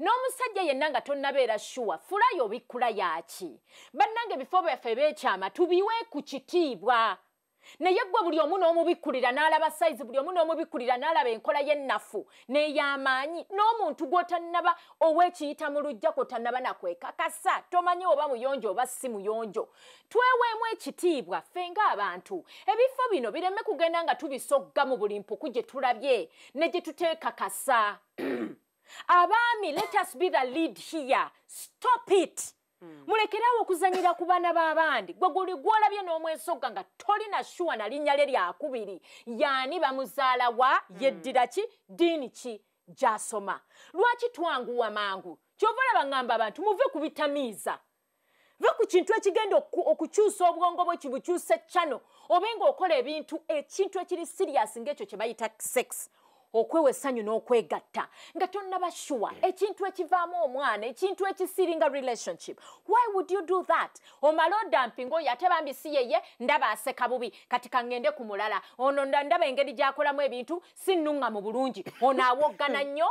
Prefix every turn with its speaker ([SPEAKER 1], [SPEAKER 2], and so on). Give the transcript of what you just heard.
[SPEAKER 1] n'omusajja yenna nga tonnabeera shuwa fulayo obikkula yaaki bannange bifo byaffe b'ekyama tubiwe ku kitiibwa naye gwe buli omu n'omubikkulira n'alaba sayizi buli omu n'omubikkulira n'alaba enkola y'ennafu n'ey'amaanyi n'omuntu gw'otannaba ow'ekiyita mu lujja kwotannaba nakwekakasa tomanyi oba muyonjo oba si muyonjo tweweemu ekitiibwa ffe ng'abantu ebifo bino bireme kugenda nga tubisogga mu buli mpuku gye tulabye ne gye tuteekakasa abaami let us be the lead here stop it hmm. mulekerewo okuzanyira ku baana b'abandi gwe guli gwolabye n'omwensoga nga tolina shuwa na linnya lye lyakubiri yaani bamuzaala wa yeddira hmm. ki diini ki gy'asoma lwaki twanguwa mangu kyova laba ŋŋamba abantu muve ku bitamiiza ve ku kintu ekigenda okukyusa obwongo bwe kibukyuse cano obenga okola ebintu ekintu ekiri siriyasi ng'ekyo kye bayita sex okwewa essanyu n'okwegatta nga tonnabasuwa ekintu ekivaamu omwana ekintu ekisiringa relationship why would you do that omala odampinga oyo ate bambi si yeye ndaba aseka bubi kati kaŋŋende ku mulala ono ndaba engeri gy'akolamu ebintu si nnuŋŋamu bulungi ono awoggana nnyo